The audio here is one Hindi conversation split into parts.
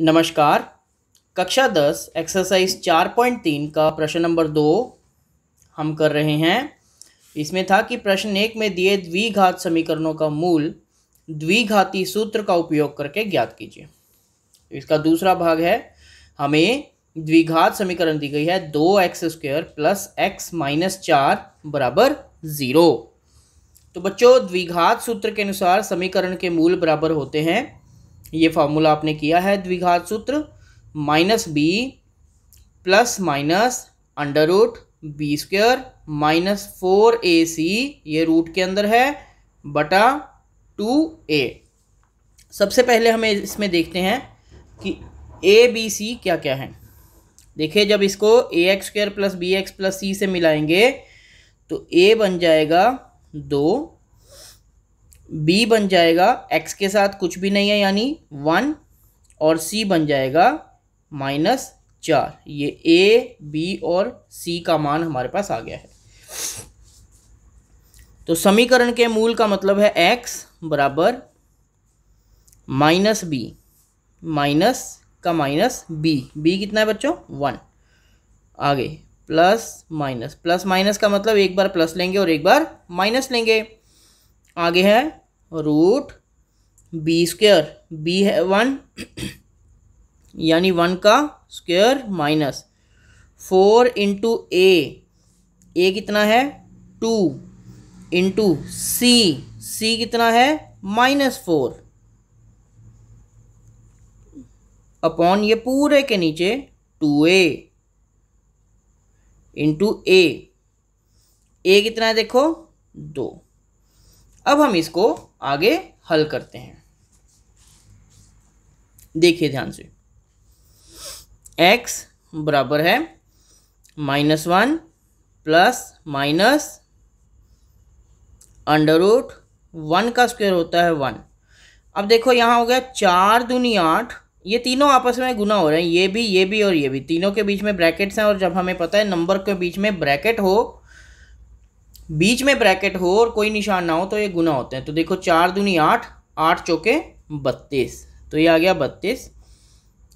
नमस्कार कक्षा दस एक्सरसाइज चार पॉइंट तीन का प्रश्न नंबर दो हम कर रहे हैं इसमें था कि प्रश्न एक में दिए द्विघात समीकरणों का मूल द्विघाती सूत्र का उपयोग करके ज्ञात कीजिए इसका दूसरा भाग है हमें द्विघात समीकरण दी गई है दो x square plus x minus चार बराबर ज़ीरो तो बच्चों द्विघात सूत्र के अनुसार समीकरण के मूल बराबर होते हैं ये फार्मूला आपने किया है द्विघात सूत्र minus b plus minus under root b square minus four a c ये रूट के अंदर है बटा टू ए सबसे पहले हमें इसमें देखते हैं कि ए बी सी क्या क्या है देखिए जब इसको a x square plus b x plus c से मिलाएंगे तो ए बन जाएगा दो बी बन जाएगा एक्स के साथ कुछ भी नहीं है यानी वन और सी बन जाएगा माइनस चार ये ए बी और सी का मान हमारे पास आ गया है तो समीकरण के मूल का मतलब है एक्स बराबर माइनस बी माइनस का माइनस बी बी कितना है बच्चों वन आगे प्लस माइनस प्लस माइनस का मतलब एक बार प्लस लेंगे और एक बार माइनस लेंगे आगे है रूट बी स्क्र बी है वन यानी वन का square minus four into a a कितना है टू इंटू सी सी कितना है माइनस फोर अपॉन ये पूरे के नीचे to A into a a कितना है देखो दो अब हम इसको आगे हल करते हैं देखिए ध्यान से एक्स बराबर है minus one plus minus under root one का स्क्वायर होता है वन अब देखो यहाँ हो गया चार दूनी आठ ये तीनों आपस में गुना हो रहे हैं ये भी ये भी और ये भी तीनों के बीच में ब्रैकेट्स हैं और जब हमें पता है नंबर के बीच में ब्रैकेट हो बीच में ब्रैकेट हो और कोई निशान ना हो तो ये गुना होते हैं तो देखो चार दूनी आठ आठ चौके बत्तीस तो ये आ गया बत्तीस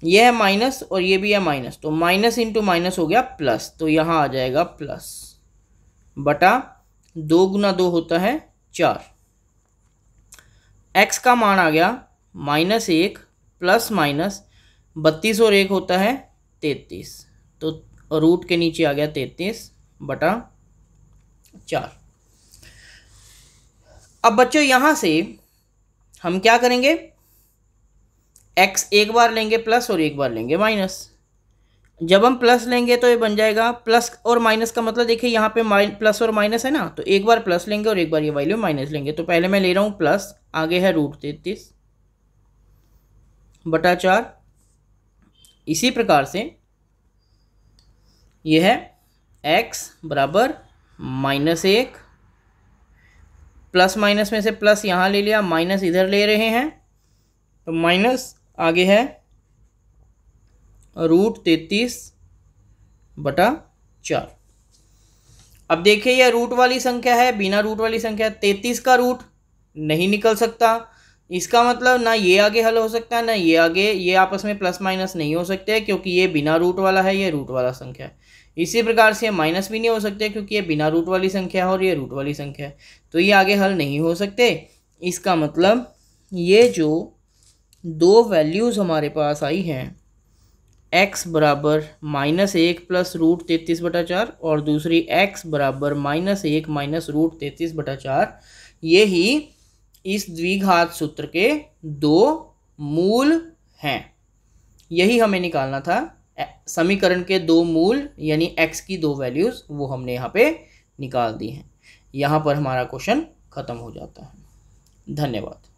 ये है माइनस और ये भी है माइनस तो माइनस इंटू माइनस हो गया प्लस तो यहाँ आ जाएगा प्लस बटा दो गुना दो होता है चार एक्स का मान आ गया माइनस एक प्लस माइनस बत्तीस और एक होता है तैतीस तो रूट के नीचे आ गया तैतीस बटा चार अब बच्चों यहां से हम क्या करेंगे एक्स एक बार लेंगे प्लस और एक बार लेंगे माइनस जब हम प्लस लेंगे तो ये बन जाएगा प्लस और माइनस का मतलब देखिए यहाँ पे प्लस और माइनस है ना तो एक बार प्लस लेंगे और एक बार ये वैल्यू माइनस लेंगे तो पहले मैं ले रहा हूँ प्लस आगे है रूट तैतीस बटा चार इसी प्रकार से ये है एक्स बराबर माइनस एक प्लस माइनस में से प्लस यहाँ ले लिया माइनस इधर ले रहे हैं तो माइनस आगे है रूट तैतीस बटा चार अब देखिए यह रूट वाली संख्या है बिना रूट वाली संख्या तैतीस का रूट नहीं निकल सकता इसका मतलब ना ये आगे हल हो सकता है ना ये आगे ये आपस में प्लस माइनस नहीं हो सकते क्योंकि ये बिना रूट वाला है ये रूट वाला संख्या है इसी प्रकार से माइनस भी नहीं हो सकते क्योंकि ये बिना रूट वाली संख्या है और ये रूट वाली संख्या है तो ये आगे हल नहीं हो सकते इसका मतलब ये जो दो वैल्यूज़ हमारे पास आई हैं एक्स बराबर माइनस एक प्लस रूट तैतीस बटा चार और दूसरी एक्स बराबर माइनस एक माइनस रूट तैतीस बटा चार ये ही इस द्विघात सूत्र के दो मूल हैं यही हमें निकालना था समीकरण के दो मूल यानी एक्स की दो वैल्यूज़ वो हमने यहाँ पे निकाल दी हैं यहाँ पर हमारा क्वेश्चन ख़त्म हो जाता है धन्यवाद